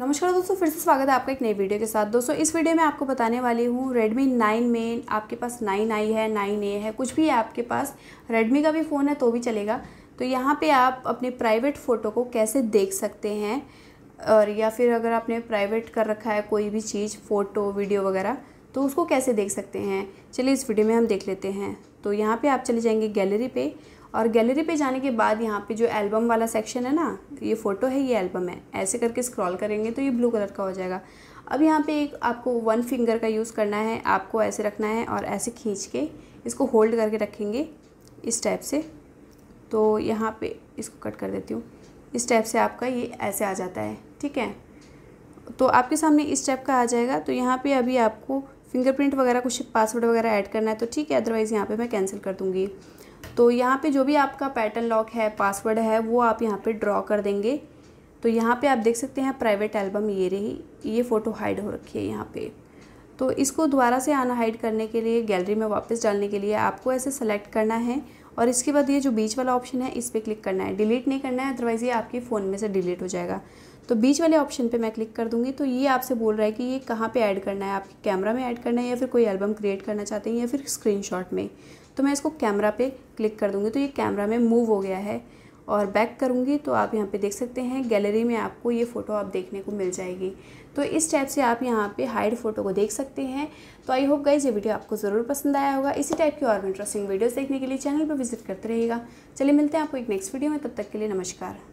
नमस्कार दोस्तों फिर से स्वागत है आपका एक नई वीडियो के साथ दोस्तों इस वीडियो में आपको बताने वाली हूँ Redmi 9 में आपके पास 9i है 9a है कुछ भी है आपके पास Redmi का भी फ़ोन है तो भी चलेगा तो यहाँ पे आप अपने प्राइवेट फ़ोटो को कैसे देख सकते हैं और या फिर अगर आपने प्राइवेट कर रखा है कोई भी चीज़ फ़ोटो वीडियो वगैरह तो उसको कैसे देख सकते हैं चलिए इस वीडियो में हम देख लेते हैं तो यहाँ पर आप चले जाएँगे गैलरी पर और गैलरी पे जाने के बाद यहाँ पे जो एल्बम वाला सेक्शन है ना ये फ़ोटो है ये एल्बम है ऐसे करके स्क्रॉल करेंगे तो ये ब्लू कलर का हो जाएगा अब यहाँ पे एक आपको वन फिंगर का यूज़ करना है आपको ऐसे रखना है और ऐसे खींच के इसको होल्ड करके रखेंगे इस टाइप से तो यहाँ पे इसको कट कर देती हूँ इस टाइप से आपका ये ऐसे आ जाता है ठीक है तो आपके सामने इस टाइप का आ जाएगा तो यहाँ पे अभी आपको फिंगरप्रिंट वगैरह कुछ पासवर्ड वगैरह ऐड करना है तो ठीक है अदरवाइज़ यहाँ पे मैं कैंसिल कर दूँगी तो यहाँ पे जो भी आपका पैटर्न लॉक है पासवर्ड है वो आप यहाँ पे ड्रॉ कर देंगे तो यहाँ पे आप देख सकते हैं प्राइवेट एल्बम ये रही ये फ़ोटो हाइड हो रखी है यहाँ पे तो इसको दोबारा से आना हाइड करने के लिए गैलरी में वापस डालने के लिए आपको ऐसे सेलेक्ट करना है और इसके बाद ये जो बीच वाला ऑप्शन है इस पर क्लिक करना है डिलीट नहीं करना है अदरवाइज़ ये आपके फ़ोन में से डिलीट हो जाएगा तो बीच वाले ऑप्शन पे मैं क्लिक कर दूंगी तो ये आपसे बोल रहा है कि ये कहाँ पे ऐड करना है आपके कैमरा में ऐड करना है या फिर कोई एल्बम क्रिएट करना चाहते हैं या फिर स्क्रीनशॉट में तो मैं इसको कैमरा पे क्लिक कर दूंगी तो ये कैमरा में मूव हो गया है और बैक करूँगी तो आप यहाँ पे देख सकते हैं गैलरी में आपको ये फ़ोटो आप देखने को मिल जाएगी तो इस टाइप से आप यहाँ पे हाइड फ़ोटो को देख सकते हैं तो आई होप गाइज ये वीडियो आपको ज़रूर पसंद आया होगा इसी टाइप की और इंटरेस्टिंग वीडियोज़ देखने के लिए चैनल पर विजिट करते रहेगा चलिए मिलते हैं आपको एक नेक्स्ट वीडियो में तब तक के लिए नमस्कार